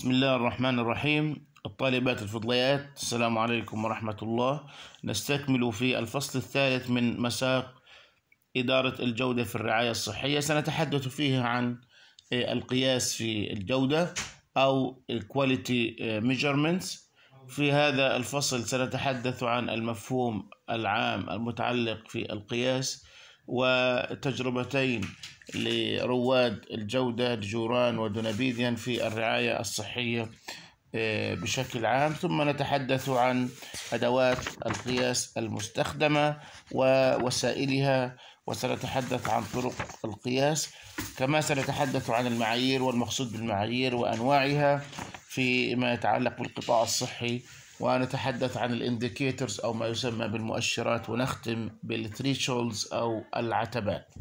بسم الله الرحمن الرحيم الطالبات الفضليات السلام عليكم ورحمة الله نستكمل في الفصل الثالث من مساق إدارة الجودة في الرعاية الصحية سنتحدث فيه عن القياس في الجودة أو quality measurements في هذا الفصل سنتحدث عن المفهوم العام المتعلق في القياس وتجربتين لرواد الجودة جوران ودنابيديان في الرعاية الصحية آه، بشكل عام ثم نتحدث عن أدوات القياس المستخدمة ووسائلها وسنتحدث عن طرق القياس كما سنتحدث عن المعايير والمقصود بالمعايير وأنواعها فيما يتعلق بالقطاع الصحي ونتحدث عن الانديكيتورز او ما يسمى بالمؤشرات ونختم بالثريشولدز او العتبات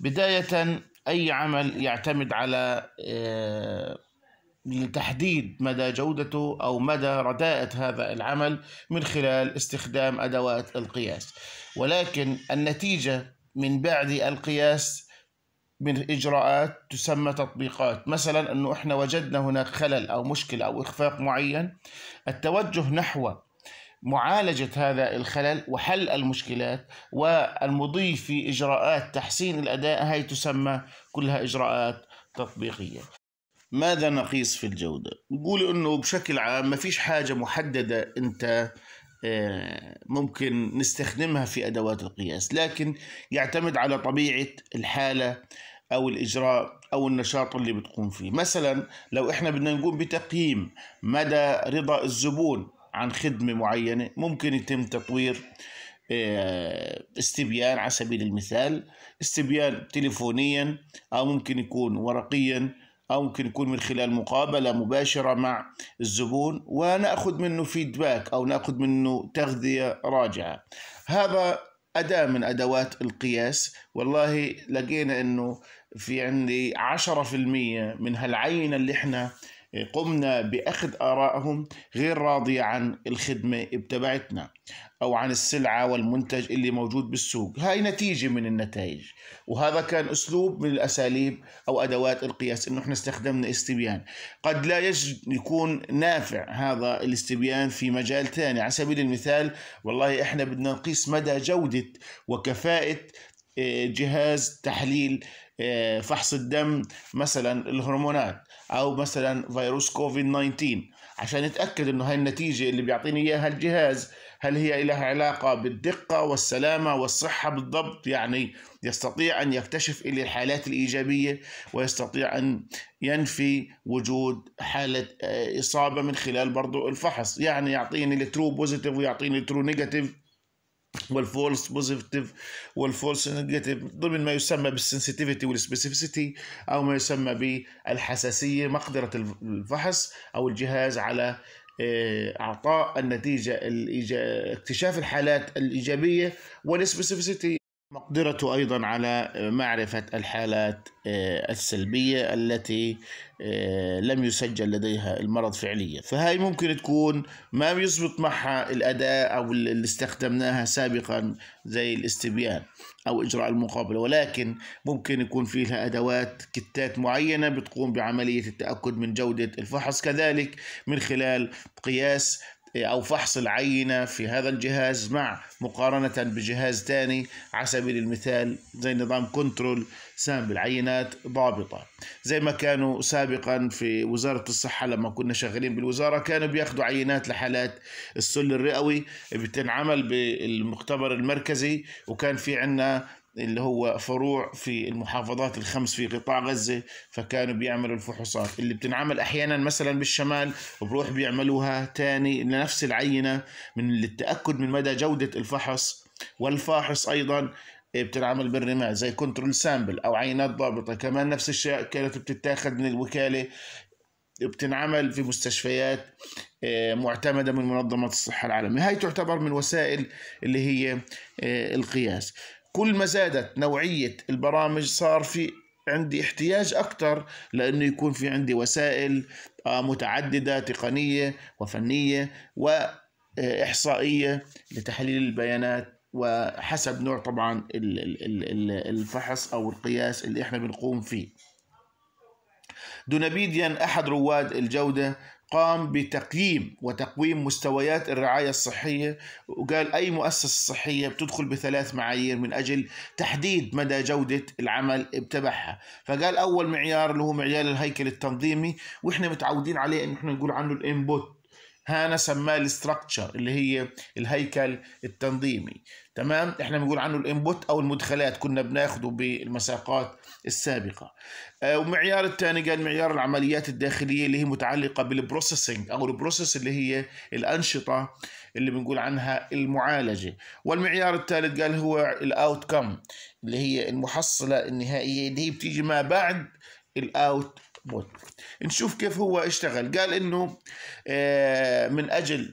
بدايه اي عمل يعتمد على آه، لتحديد مدى جودته او مدى رداءه هذا العمل من خلال استخدام ادوات القياس ولكن النتيجه من بعد القياس من إجراءات تسمى تطبيقات مثلا أنه إحنا وجدنا هناك خلل أو مشكلة أو إخفاق معين التوجه نحو معالجة هذا الخلل وحل المشكلات والمضي في إجراءات تحسين الأداء هي تسمى كلها إجراءات تطبيقية ماذا نقيس في الجودة؟ نقول أنه بشكل عام ما فيش حاجة محددة أنت آه، ممكن نستخدمها في أدوات القياس لكن يعتمد على طبيعة الحالة او الاجراء او النشاط اللي بتقوم فيه مثلا لو احنا بدنا نقوم بتقييم مدى رضا الزبون عن خدمه معينه ممكن يتم تطوير آه، استبيان على سبيل المثال استبيان تليفونيا او ممكن يكون ورقيا او ممكن يكون من خلال مقابله مباشره مع الزبون وناخذ منه فيدباك او ناخذ منه تغذيه راجعه هذا أداة من أدوات القياس والله لقينا أنه في عندي عشرة في المية من هالعينة اللي احنا آه قمنا بأخذ آرائهم غير راضية عن الخدمة بتبعتنا أو عن السلعة والمنتج اللي موجود بالسوق هاي نتيجة من النتائج وهذا كان أسلوب من الأساليب أو أدوات القياس إنه إحنا استخدمنا استبيان قد لا يكون نافع هذا الاستبيان في مجال ثاني على سبيل المثال والله إحنا بدنا نقيس مدى جودة وكفاءة آه، جهاز تحليل آه، فحص الدم مثلا الهرمونات او مثلا فيروس كوفيد 19 عشان نتاكد انه هاي النتيجه اللي بيعطيني اياها الجهاز هل هي لها علاقه بالدقه والسلامه والصحه بالضبط يعني يستطيع ان يكتشف الي الحالات الايجابيه ويستطيع ان ينفي وجود حاله آه، اصابه من خلال برضه الفحص يعني يعطيني الترو بوزيتيف ويعطيني الترو نيجاتيف والفولس بوزيتيف والفولس نيجاتيف ضمن ما يسمى بالسنسيتيفيتي والسبيسيفيسيتي او ما يسمى بالحساسيه مقدره الفحص او الجهاز على آه، اعطاء النتيجه اكتشاف الحالات الايجابيه والسبيسيفيسيتي مقدرته ايضا على معرفه الحالات آه، السلبيه التي آه، لم يسجل لديها المرض فعليا فهي ممكن تكون ما يزبط معها الاداه او اللي استخدمناها سابقا زي الاستبيان او اجراء المقابله ولكن ممكن يكون في لها ادوات كتات معينه بتقوم بعمليه التاكد من جوده الفحص كذلك من خلال قياس أو فحص العينة في هذا الجهاز مع مقارنة بجهاز ثاني على سبيل المثال زي نظام كنترول سامبل عينات ضابطة زي ما كانوا سابقا في وزارة الصحة لما كنا شغالين بالوزارة كانوا بياخدوا عينات لحالات السل الرئوي بتنعمل بالمختبر المركزي وكان في عنا اللي هو فروع في المحافظات الخمس في قطاع غزة فكانوا بيعملوا الفحوصات اللي بتنعمل أحيانا مثلا بالشمال وبروح بيعملوها تاني لنفس العينة من للتأكد من مدى جودة الفحص والفاحص أيضا إيه، بتنعمل بالرماد زي كنترول سامبل او عينات ضابطه كمان نفس الشيء كانت بتتاخذ من الوكاله بتنعمل في مستشفيات آه، معتمده من منظمه الصحه العالميه هاي تعتبر من وسائل اللي هي آه، القياس كل ما زادت نوعيه البرامج صار في عندي احتياج اكثر لانه يكون في عندي وسائل آه، متعدده تقنيه وفنيه واحصائيه لتحليل البيانات وحسب نوع طبعا الفحص او القياس اللي احنا بنقوم فيه دونابيديان أحد رواد الجودة قام بتقييم وتقويم مستويات الرعاية الصحية وقال أي مؤسسة صحية بتدخل بثلاث معايير من أجل تحديد مدى جودة العمل بتبعها فقال أول معيار اللي هو معيار الهيكل التنظيمي وإحنا متعودين عليه إن إحنا نقول عنه الإنبوت هانا سماه الاستراكشر اللي هي الهيكل التنظيمي تمام احنا بنقول عنه الانبوت او المدخلات كنا بناخده بالمساقات السابقه آه ومعيار الثاني قال معيار العمليات الداخليه اللي هي متعلقه بالبروسيسنج او البروسيس اللي هي الانشطه اللي بنقول عنها المعالجه والمعيار الثالث قال هو الاوت كم اللي هي المحصله النهائيه اللي هي بتيجي ما بعد الاوت بوت نشوف كيف هو اشتغل قال انه آه، من اجل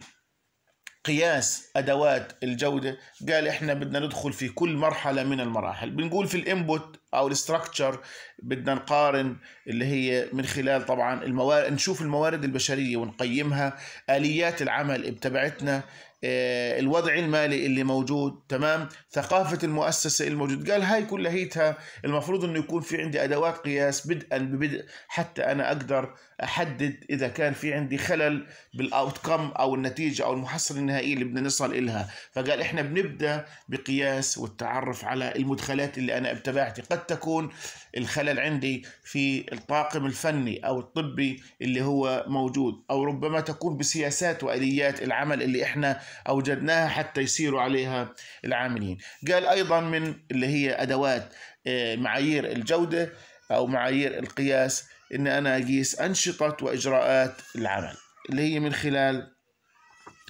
قياس ادوات الجوده قال احنا بدنا ندخل في كل مرحله من المراحل بنقول في الانبوت او الاستراكشر بدنا نقارن اللي هي من خلال طبعا الموارد نشوف الموارد البشريه ونقيمها اليات العمل بتبعتنا آه، الوضع المالي اللي موجود تمام ثقافة المؤسسة الموجود قال هاي كلهيتها المفروض انه يكون في عندي ادوات قياس بدءا ببدء حتى انا اقدر احدد اذا كان في عندي خلل بالاوتكم او النتيجة او المحصلة النهائية اللي بدنا نصل إلها فقال احنا بنبدأ بقياس والتعرف على المدخلات اللي انا اتبعتي قد تكون الخلل عندي في الطاقم الفني او الطبي اللي هو موجود او ربما تكون بسياسات واليات العمل اللي احنا أوجدناها حتى يسيروا عليها العاملين قال أيضا من اللي هي أدوات آه، معايير الجودة أو معايير القياس إن أنا أقيس أنشطة وإجراءات العمل اللي هي من خلال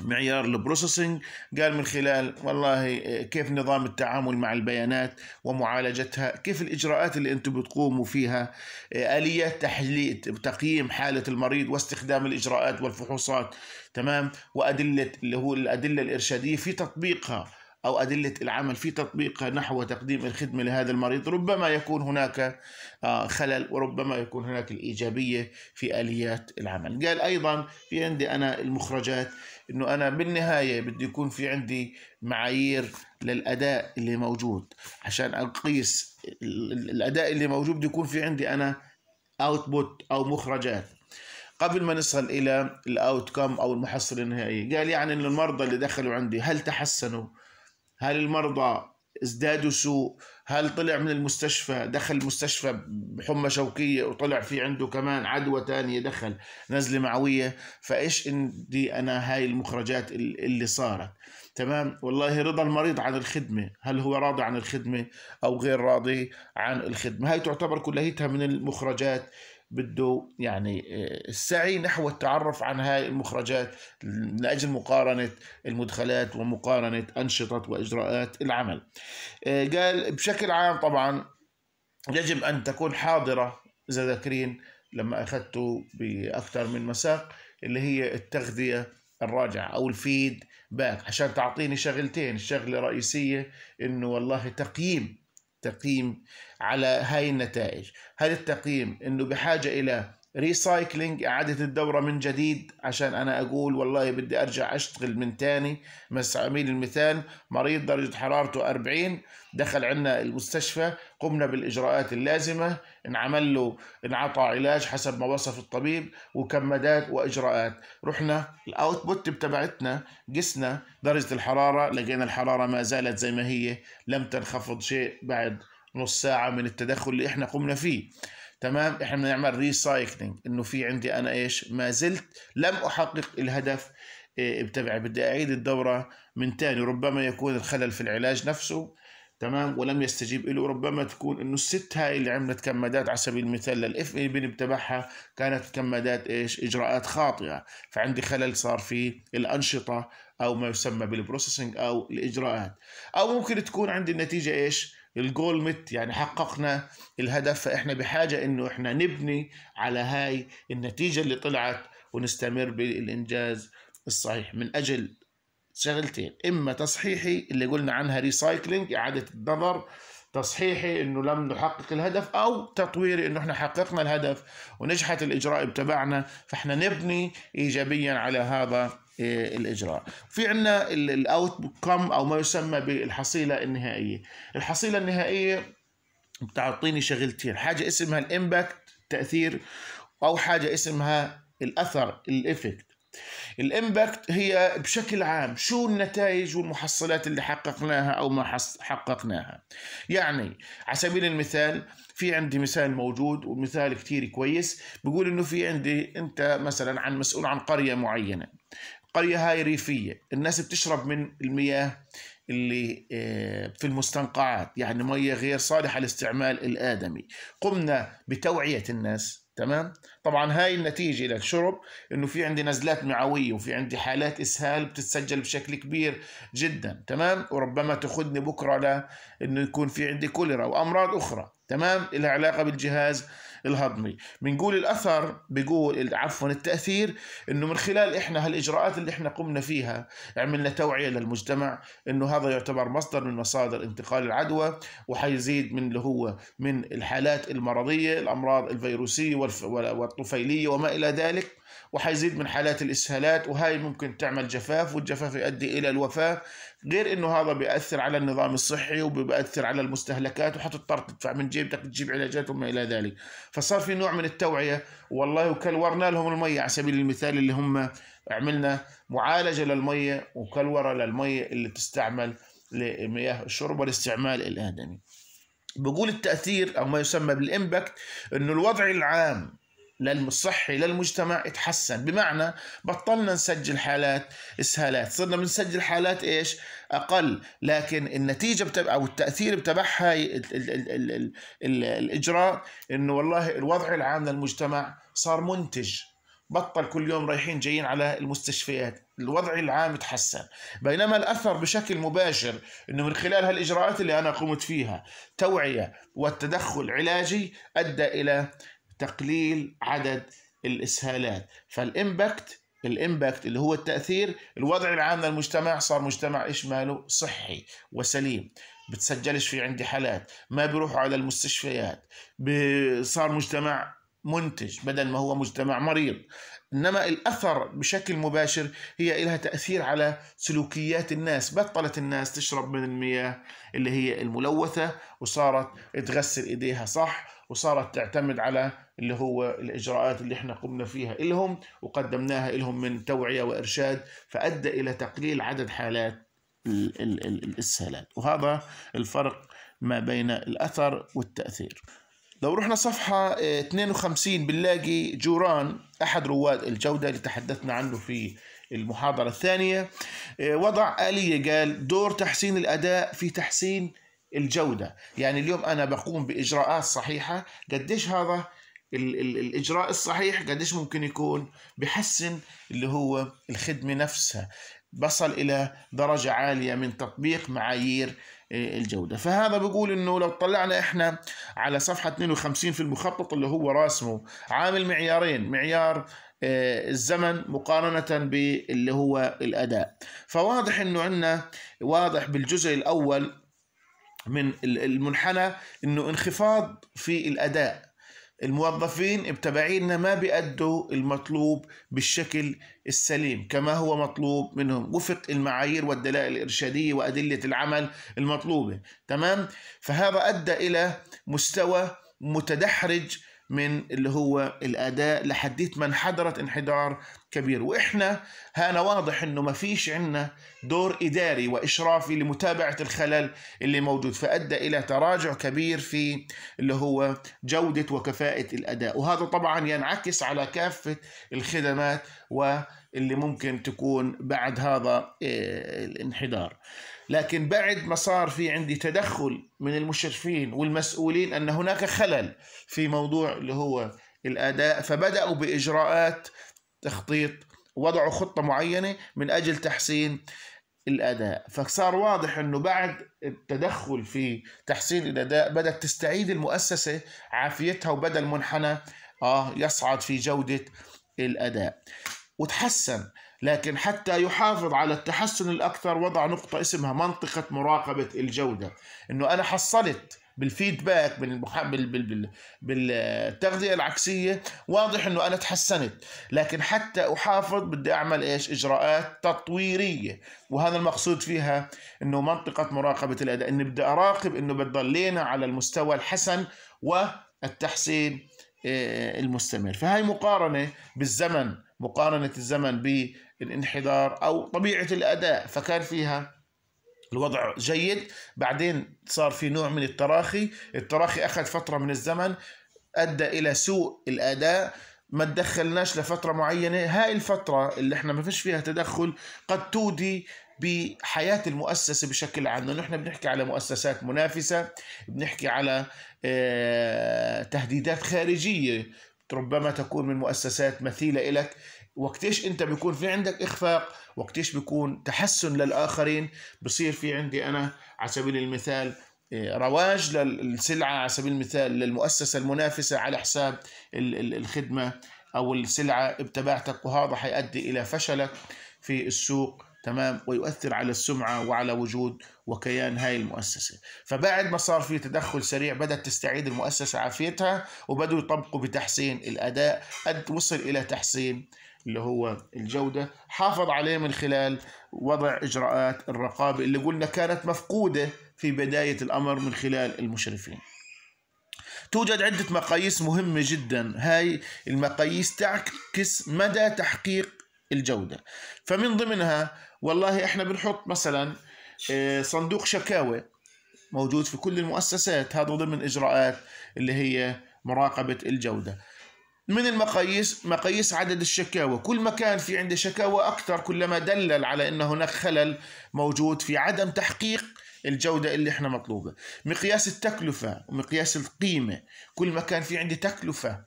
معيار البروسيسنج قال من خلال والله آه، كيف نظام التعامل مع البيانات ومعالجتها كيف الإجراءات اللي أنتم بتقوموا فيها آه، آلية تحليل تقييم حالة المريض واستخدام الإجراءات والفحوصات تمام وأدلة اللي هو الأدلة الإرشادية في تطبيقها أو أدلة العمل في تطبيقها نحو تقديم الخدمة لهذا المريض ربما يكون هناك آه، خلل وربما يكون هناك الإيجابية في آليات العمل قال أيضا في عندي أنا المخرجات انه انا بالنهايه بده يكون في عندي معايير للاداء اللي موجود عشان اقيس الاداء اللي موجود بده يكون في عندي انا اوتبوت او مخرجات قبل ما نصل الى الاوت كم او المحصله النهائيه قال يعني ان المرضى اللي دخلوا عندي هل تحسنوا هل المرضى ازدادوا سوء هل طلع من المستشفى دخل المستشفى بحمى شوكية وطلع في عنده كمان عدوى تانية دخل نزلة معوية فإيش عندي أنا هاي المخرجات اللي صارت تمام والله رضا المريض عن الخدمة هل هو راضي عن الخدمة أو غير راضي عن الخدمة هاي تعتبر كلها من المخرجات بده يعني آه، السعي نحو التعرف عن هاي المخرجات من أجل مقارنة المدخلات ومقارنة أنشطة وإجراءات العمل آه، قال بشكل عام طبعا يجب أن تكون حاضرة إذا ذاكرين لما أخذته بأكثر من مساق اللي هي التغذية الراجعة أو الفيد باك عشان تعطيني شغلتين الشغلة الرئيسية إنه والله تقييم تقييم على هاي النتائج هل التقييم انه بحاجه الى ريسايكلينج اعاده الدوره من جديد عشان انا اقول والله بدي ارجع اشتغل من تاني مثل المثال مريض درجه حرارته 40 دخل عنا المستشفى قمنا بالاجراءات اللازمه انعمل له انعطى علاج حسب ما وصف الطبيب وكمادات واجراءات رحنا الاوتبوت تبعتنا قسنا درجه الحراره لقينا الحراره ما زالت زي ما هي لم تنخفض شيء بعد نص ساعه من التدخل اللي احنا قمنا فيه تمام احنا بنعمل ريسايكلينج انه في عندي انا ايش ما زلت لم احقق الهدف إيه، بتبعي بدي اعيد الدوره من تاني ربما يكون الخلل في العلاج نفسه تمام ولم يستجيب له ربما تكون انه الست هاي اللي عملت كمادات على سبيل المثال للاف اي بي تبعها كانت كمادات ايش اجراءات خاطئه فعندي خلل صار في الانشطه او ما يسمى بالبروسيسنج او الاجراءات او ممكن تكون عندي النتيجه ايش الجول مت يعني حققنا الهدف فاحنا بحاجه انه احنا نبني على هاي النتيجه اللي طلعت ونستمر بالانجاز الصحيح من اجل شغلتين اما تصحيحي اللي قلنا عنها ريسايكلينج اعاده النظر تصحيحي انه لم نحقق الهدف او تطويري انه احنا حققنا الهدف ونجحت الاجراء تبعنا فاحنا نبني ايجابيا على هذا إيه، الاجراء في عندنا الاوت كم او ما يسمى بالحصيله النهائيه الحصيله النهائيه بتعطيني شغلتين حاجه اسمها الامباكت تاثير او حاجه اسمها الاثر الافكت الامباكت هي بشكل عام شو النتائج والمحصلات اللي حققناها او ما حققناها يعني على سبيل المثال في عندي مثال موجود ومثال كتير كويس بيقول انه في عندي انت مثلا عن مسؤول عن قريه معينه قرية هاي ريفية الناس بتشرب من المياه اللي آه، في المستنقعات يعني مية غير صالحة لاستعمال الآدمي قمنا بتوعية الناس تمام طبعا هاي النتيجة للشرب انه في عندي نزلات معوية وفي عندي حالات اسهال بتتسجل بشكل كبير جدا تمام وربما تاخذني بكرة لانه يكون في عندي كوليرا وامراض اخرى تمام لها علاقة بالجهاز الهضمي بنقول الاثر بقول عفوا التاثير انه من خلال احنا هالاجراءات اللي احنا قمنا فيها عملنا توعيه للمجتمع انه هذا يعتبر مصدر من مصادر انتقال العدوى وحيزيد من اللي هو من الحالات المرضيه الامراض الفيروسيه والطفيليه وما الى ذلك وحيزيد من حالات الاسهالات وهي ممكن تعمل جفاف والجفاف يؤدي الى الوفاه غير انه هذا بياثر على النظام الصحي وبياثر على المستهلكات وحتضطر تدفع من جيبتك تجيب علاجات وما الى ذلك فصار في نوع من التوعيه والله وكلورنا لهم الميه على سبيل المثال اللي هم عملنا معالجه للميه وكلوره للميه اللي تستعمل لمياه الشرب والاستعمال الادمي بقول التاثير او ما يسمى بالامباكت انه الوضع العام للصحي للمجتمع اتحسن بمعنى بطلنا نسجل حالات اسهالات صرنا بنسجل حالات ايش اقل لكن النتيجه بتبع او التاثير بتبعها الاجراء انه والله الوضع العام للمجتمع صار منتج بطل كل يوم رايحين جايين على المستشفيات الوضع العام تحسن بينما الأثر بشكل مباشر أنه من خلال هالإجراءات اللي أنا قمت فيها توعية والتدخل علاجي أدى إلى تقليل عدد الاسهالات فالامباكت الامباكت اللي هو التاثير الوضع العام للمجتمع صار مجتمع ايش ماله صحي وسليم بتسجلش في عندي حالات ما بيروحوا على المستشفيات صار مجتمع منتج بدل ما هو مجتمع مريض انما الاثر بشكل مباشر هي لها تاثير على سلوكيات الناس بطلت الناس تشرب من المياه اللي هي الملوثه وصارت تغسل ايديها صح وصارت تعتمد على اللي هو الإجراءات اللي احنا قمنا فيها لهم وقدمناها لهم من توعية وإرشاد فأدى إلى تقليل عدد حالات الإسهالات وهذا الفرق ما بين الأثر والتأثير لو رحنا صفحة 52 آه، بنلاقي جوران أحد رواد الجودة اللي تحدثنا عنه في المحاضرة الثانية آه، وضع آلية قال دور تحسين الأداء في تحسين الجودة يعني اليوم أنا بقوم بإجراءات صحيحة قديش هذا ال ال الاجراء الصحيح قديش ممكن يكون بحسن اللي هو الخدمه نفسها بصل الى درجه عاليه من تطبيق معايير آه، الجوده فهذا بيقول انه لو طلعنا احنا على صفحه 52 في المخطط اللي هو راسمه عامل معيارين معيار آه، الزمن مقارنة باللي هو الأداء فواضح أنه عندنا واضح بالجزء الأول من المنحنى أنه انخفاض في الأداء الموظفين بتبعينا ما بيأدوا المطلوب بالشكل السليم كما هو مطلوب منهم وفق المعايير والدلائل الإرشادية وأدلة العمل المطلوبة تمام فهذا أدى إلى مستوى متدحرج من اللي هو الاداء لحديت ما انحدرت انحدار كبير واحنا هنا واضح انه ما فيش عندنا دور اداري واشرافي لمتابعه الخلل اللي موجود فادى الى تراجع كبير في اللي هو جوده وكفاءه الاداء وهذا طبعا ينعكس على كافه الخدمات واللي ممكن تكون بعد هذا آه، الانحدار لكن بعد ما صار في عندي تدخل من المشرفين والمسؤولين أن هناك خلل في موضوع اللي هو الأداء فبدأوا بإجراءات تخطيط وضعوا خطة معينة من أجل تحسين الأداء فصار واضح أنه بعد التدخل في تحسين الأداء بدأت تستعيد المؤسسة عافيتها وبدأ المنحنى آه يصعد في جودة الأداء وتحسن لكن حتى يحافظ على التحسن الأكثر وضع نقطة اسمها منطقة مراقبة الجودة إنه أنا حصلت بالفيدباك بالتغذية العكسية واضح إنه أنا تحسنت لكن حتى أحافظ بدي أعمل إيش إجراءات تطويرية وهذا المقصود فيها إنه منطقة مراقبة الأداء إني بدي أراقب إنه بتضلينا على المستوى الحسن والتحسين آه، المستمر فهي مقارنة بالزمن مقارنة الزمن بالانحدار أو طبيعة الأداء فكان فيها الوضع جيد بعدين صار في نوع من التراخي التراخي أخذ فترة من الزمن أدى إلى سوء الأداء ما تدخلناش لفترة معينة هاي الفترة اللي احنا ما فيش فيها تدخل قد تودي بحياة المؤسسة بشكل عام لأنه احنا بنحكي على مؤسسات منافسة بنحكي على آه، تهديدات خارجية ربما تكون من مؤسسات مثيلة إلك وقتيش أنت بيكون في عندك إخفاق وقتيش بيكون تحسن للآخرين بصير في عندي أنا على سبيل المثال آه، رواج للسلعة على سبيل المثال للمؤسسة المنافسة على حساب الخدمة أو السلعة ابتبعتك وهذا حيؤدي إلى فشلك في السوق تمام ويؤثر على السمعه وعلى وجود وكيان هاي المؤسسه فبعد ما صار في تدخل سريع بدات تستعيد المؤسسه عافيتها وبدوا يطبقوا بتحسين الاداء قد وصل الى تحسين اللي هو الجودة حافظ عليه من خلال وضع إجراءات الرقابة اللي قلنا كانت مفقودة في بداية الأمر من خلال المشرفين توجد عدة مقاييس مهمة جدا هاي المقاييس تعكس مدى تحقيق الجودة فمن ضمنها والله احنا بنحط مثلا آه، صندوق شكاوى موجود في كل المؤسسات هذا ضمن اجراءات اللي هي مراقبه الجوده من المقاييس مقاييس عدد الشكاوى كل ما كان في عنده شكاوى اكثر كلما دلل على ان هناك خلل موجود في عدم تحقيق الجودة اللي احنا مطلوبة مقياس التكلفة ومقياس القيمة كل ما كان في عندي تكلفة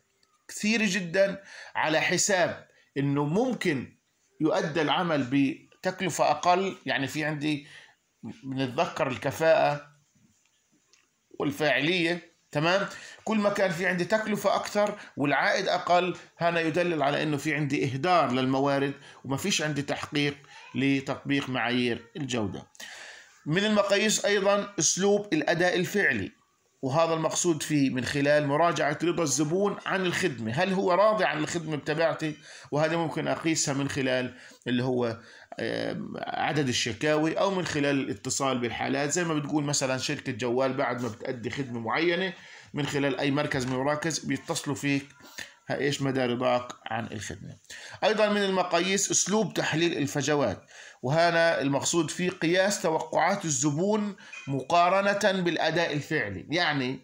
كثيرة جدا على حساب انه ممكن يؤدى العمل تكلفة أقل يعني في عندي بنتذكر الكفاءة والفاعلية تمام كل ما كان في عندي تكلفة أكثر والعائد أقل هذا يدلل على أنه في عندي إهدار للموارد وما فيش عندي تحقيق لتطبيق معايير الجودة من المقاييس أيضا أسلوب الأداء الفعلي وهذا المقصود فيه من خلال مراجعة رضا الزبون عن الخدمة هل هو راضي عن الخدمة بتبعتي وهذا ممكن أقيسها من خلال اللي هو عدد الشكاوي أو من خلال الاتصال بالحالات زي ما بتقول مثلا شركة جوال بعد ما بتأدي خدمة معينة من خلال أي مركز من المراكز بيتصلوا فيك ايش مدى رضاك عن الخدمه. ايضا من المقاييس اسلوب تحليل الفجوات وهنا المقصود فيه قياس توقعات الزبون مقارنه بالاداء الفعلي، يعني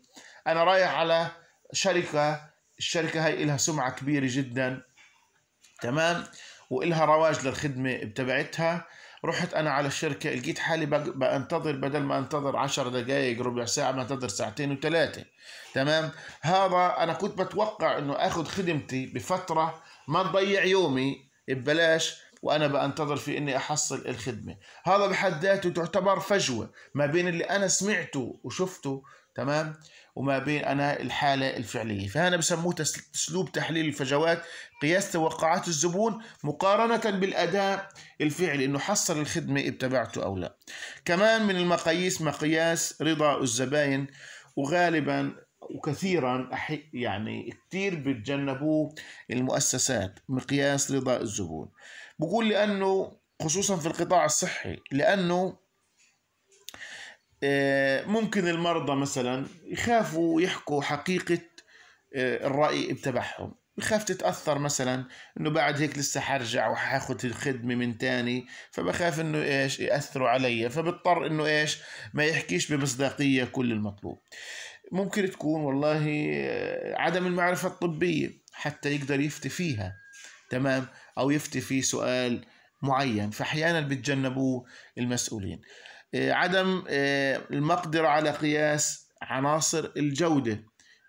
انا رايح على شركه الشركه هاي لها سمعه كبيره جدا تمام؟ وإلها رواج للخدمة بتبعتها رحت انا على الشركه لقيت حالي بانتظر بدل ما انتظر 10 دقائق ربع ساعه بنتظر ساعتين وثلاثه تمام هذا انا كنت بتوقع انه اخذ خدمتي بفتره ما تضيع يومي ببلاش وانا بنتظر في اني احصل الخدمه هذا بحد ذاته تعتبر فجوه ما بين اللي انا سمعته وشفته تمام وما بين أنا الحالة الفعلية فهنا بسموه أسلوب تحليل الفجوات قياس توقعات الزبون مقارنة بالأداء الفعلي إنه حصل الخدمة اتبعته أو لا كمان من المقاييس مقياس رضا الزباين وغالبا وكثيرا يعني كثير بتجنبوه المؤسسات مقياس رضا الزبون بقول لأنه خصوصا في القطاع الصحي لأنه آه، ممكن المرضى مثلا يخافوا يحكوا حقيقة آه، الرأي بتبعهم بخاف تتأثر مثلا انه بعد هيك لسه حرجع وحاخد الخدمة من تاني فبخاف انه ايش يأثروا علي فبضطر انه ايش ما يحكيش بمصداقية كل المطلوب ممكن تكون والله آه، عدم المعرفة الطبية حتى يقدر يفتي فيها تمام او يفتي في سؤال معين فاحيانا بتجنبوه المسؤولين آه، عدم آه، المقدرة على قياس عناصر الجودة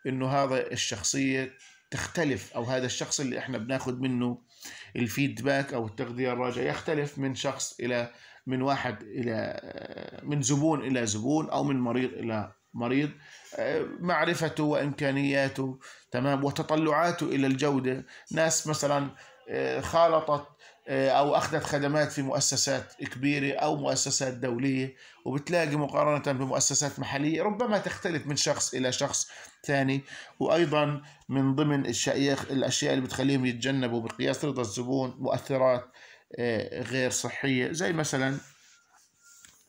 انه هذا الشخصية تختلف او هذا الشخص اللي احنا بناخد منه الفيدباك او التغذية الراجعة يختلف من شخص الى من واحد الى آه، من زبون الى زبون او من مريض الى مريض معرفته وامكانياته تمام وتطلعاته الى الجوده ناس مثلا خالطت آه، او اخذت خدمات في مؤسسات كبيره او مؤسسات دوليه وبتلاقي مقارنه بمؤسسات محليه ربما تختلف من شخص الى شخص ثاني وايضا من ضمن الاشياء اللي بتخليهم يتجنبوا بقياس رضا الزبون مؤثرات آه، غير صحيه زي مثلا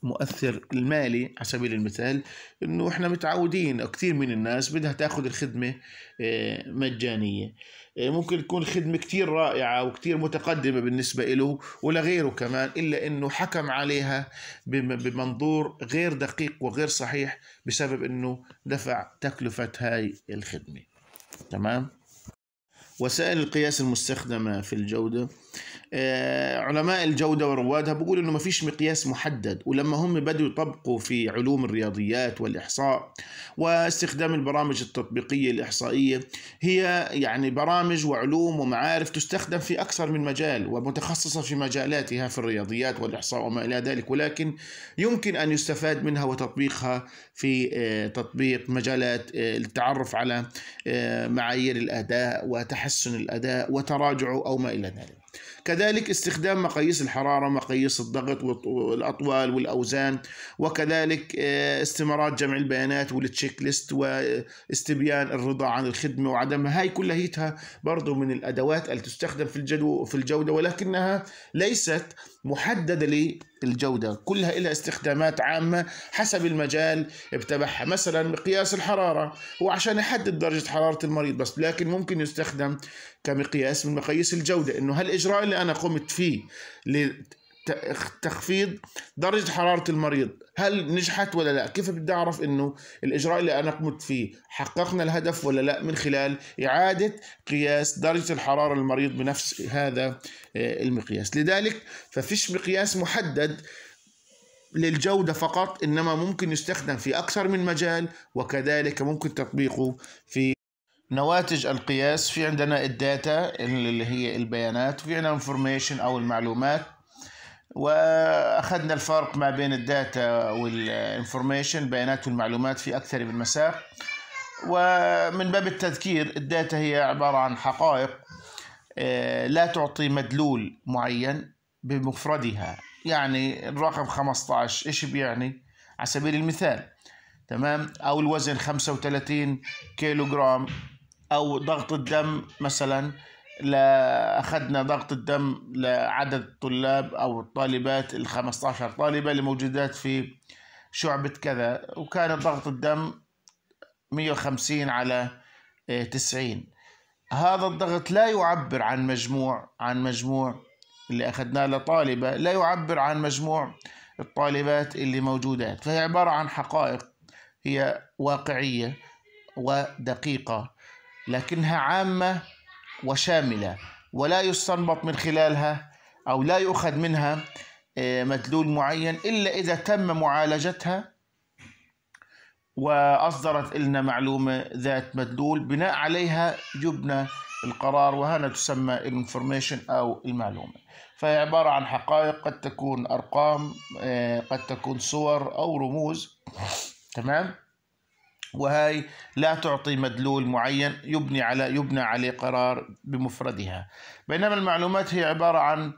مؤثر المالي على سبيل المثال انه احنا متعودين كثير من الناس بدها تاخذ الخدمه آه، مجانيه آه، ممكن تكون خدمه كثير رائعه وكثير متقدمه بالنسبه له ولغيره كمان الا انه حكم عليها بمنظور غير دقيق وغير صحيح بسبب انه دفع تكلفه هاي الخدمه تمام وسائل القياس المستخدمه في الجوده آه، علماء الجودة وروادها بقول إنه ما فيش مقياس محدد ولما هم بدوا يطبقوا في علوم الرياضيات والإحصاء واستخدام البرامج التطبيقية الإحصائية هي يعني برامج وعلوم ومعارف تستخدم في أكثر من مجال ومتخصصة في مجالاتها في الرياضيات والإحصاء وما إلى ذلك ولكن يمكن أن يستفاد منها وتطبيقها في آه، تطبيق مجالات التعرف آه، على معايير الأداء وتحسن الأداء وتراجعه أو ما إلى ذلك كذلك استخدام مقاييس الحرارة مقاييس الضغط والأطوال والأوزان وكذلك آه، استمارات جمع البيانات والتشيك ليست واستبيان الرضا عن الخدمة وعدمها هاي كلها برضو من الأدوات التي تستخدم في الجدو في الجودة ولكنها ليست محددة للجودة كلها لها استخدامات عامة حسب المجال بتبعها مثلا مقياس الحرارة هو عشان يحدد درجة حرارة المريض بس لكن ممكن يستخدم كمقياس من مقاييس الجودة انه هالاجراء اللي انا قمت فيه لتخفيض درجة حرارة المريض هل نجحت ولا لا كيف بدي أعرف أنه الإجراء اللي أنا قمت فيه حققنا الهدف ولا لا من خلال إعادة قياس درجة الحرارة المريض بنفس هذا آه، المقياس لذلك ففيش مقياس محدد للجودة فقط إنما ممكن يستخدم في أكثر من مجال وكذلك ممكن تطبيقه في نواتج القياس في عندنا الداتا اللي هي البيانات وفي عندنا انفورميشن او المعلومات واخذنا الفرق ما بين الداتا والانفورميشن بيانات والمعلومات في اكثر من مساق ومن باب التذكير الداتا هي عباره عن حقائق آه، لا تعطي مدلول معين بمفردها يعني الرقم 15 ايش بيعني على سبيل المثال تمام او الوزن 35 كيلو جرام او ضغط الدم مثلا اخذنا ضغط الدم لعدد الطلاب او الطالبات ال 15 طالبه اللي موجودات في شعبه كذا وكان ضغط الدم 150 على 90 آه، هذا الضغط لا يعبر عن مجموع عن مجموع اللي اخذناه لطالبه لا يعبر عن مجموع الطالبات اللي موجودات فهي عباره عن حقائق هي واقعيه ودقيقه لكنها عامة وشاملة ولا يستنبط من خلالها أو لا يؤخذ منها آه، مدلول معين إلا إذا تم معالجتها وأصدرت لنا معلومة ذات مدلول بناء عليها يبنى القرار وهنا تسمى الانفورميشن أو المعلومة فهي عبارة عن حقائق قد تكون أرقام آه، قد تكون صور أو رموز تمام وهي لا تعطي مدلول معين يبني على يبنى عليه قرار بمفردها بينما المعلومات هي عبارة عن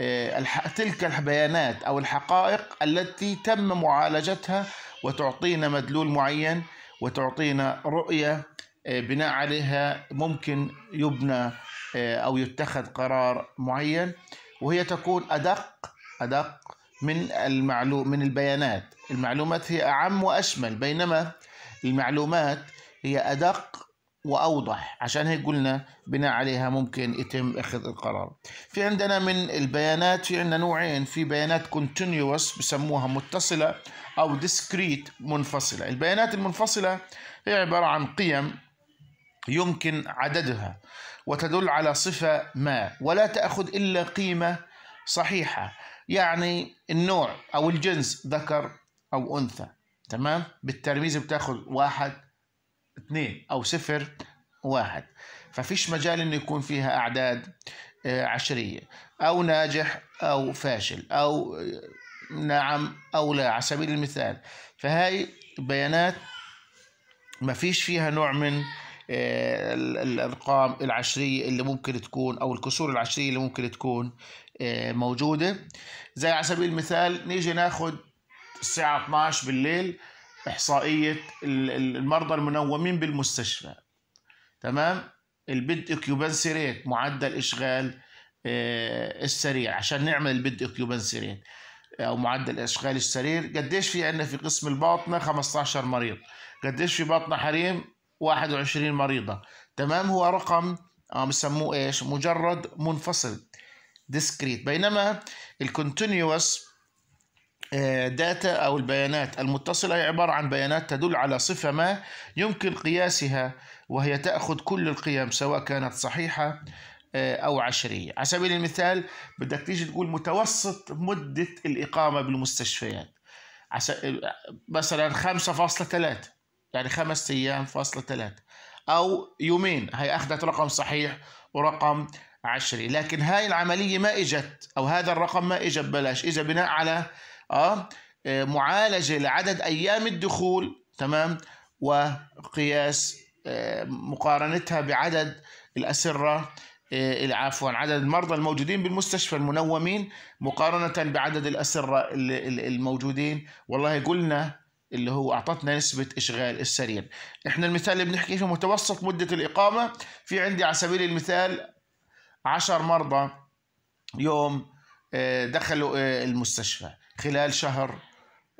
آه، تلك البيانات أو الحقائق التي تم معالجتها وتعطينا مدلول معين وتعطينا رؤية آه، بناء عليها ممكن يبنى آه، أو يتخذ قرار معين وهي تكون أدق أدق من المعلوم من البيانات المعلومات هي أعم وأشمل بينما المعلومات هي أدق واوضح عشان هيك قلنا بناء عليها ممكن يتم اخذ القرار في عندنا من البيانات في عندنا نوعين في بيانات continuous بسموها متصله او ديسكريت منفصله البيانات المنفصله هي عباره عن قيم يمكن عددها وتدل على صفه ما ولا تاخذ الا قيمه صحيحه يعني النوع او الجنس ذكر او انثى تمام بالترميز بتاخد واحد اثنين او صفر واحد ففيش مجال انه يكون فيها اعداد آه، عشرية او ناجح او فاشل او آه، نعم او لا على سبيل المثال فهاي بيانات ما فيش فيها نوع من آه، الارقام العشريه اللي ممكن تكون او الكسور العشريه اللي ممكن تكون موجوده زي على سبيل المثال نيجي ناخد الساعة 12 بالليل إحصائية المرضى المنومين بالمستشفى تمام البيد اكيوبانسي ريت معدل إشغال آه، السريع عشان نعمل البيد اكيوبانسي ريت او معدل اشغال السرير قديش في عندنا في قسم الباطنه 15 مريض قديش في باطنه حريم 21 مريضه تمام هو رقم آه، بسموه ايش مجرد منفصل ديسكريت بينما الكونتينيوس داتا آه، أو البيانات المتصلة هي عبارة عن بيانات تدل على صفة ما يمكن قياسها وهي تأخذ كل القيم سواء كانت صحيحة آه، أو عشرية على سبيل المثال بدك تيجي تقول متوسط مدة الإقامة بالمستشفيات آه، مثلا 5.3 يعني 5 أيام فاصلة ثلاثة أو يومين هي أخذت رقم صحيح ورقم عشري لكن هاي العملية ما إجت أو هذا الرقم ما إجا ببلاش إجا بناء على آه؟, اه معالجه لعدد ايام الدخول تمام وقياس آه، مقارنتها بعدد الاسره آه، عفوا عدد المرضى الموجودين بالمستشفى المنومين مقارنه بعدد الاسره الموجودين والله قلنا اللي هو اعطتنا نسبه اشغال السرير احنا المثال اللي بنحكي فيه متوسط مده الاقامه في عندي على سبيل المثال 10 مرضى يوم دخلوا المستشفى خلال شهر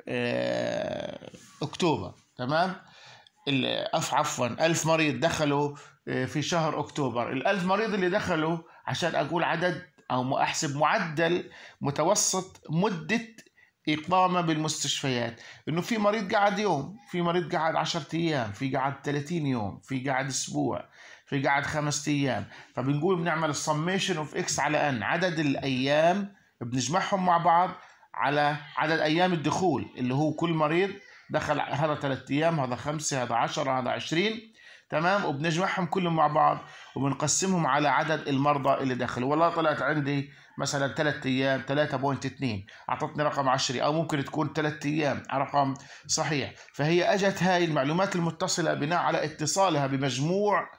آه، أكتوبر تمام أف عفوا ألف مريض دخلوا آه، في شهر أكتوبر الألف مريض اللي دخلوا عشان أقول عدد أو أحسب معدل متوسط مدة إقامة بالمستشفيات إنه في مريض قعد يوم في مريض قعد 10 أيام في قعد 30 يوم في قعد أسبوع في قعد خمسة أيام فبنقول بنعمل السميشن اوف اكس على ان عدد الأيام بنجمعهم مع بعض على عدد ايام الدخول اللي هو كل مريض دخل هذا ثلاث ايام هذا خمسه هذا 10 هذا 20 تمام وبنجمعهم كلهم مع بعض وبنقسمهم على عدد المرضى اللي دخلوا والله طلعت عندي مثلا ثلاث ايام 3.2 اعطتني رقم 10 او ممكن تكون ثلاث ايام رقم صحيح فهي اجت هاي المعلومات المتصله بناء على اتصالها بمجموع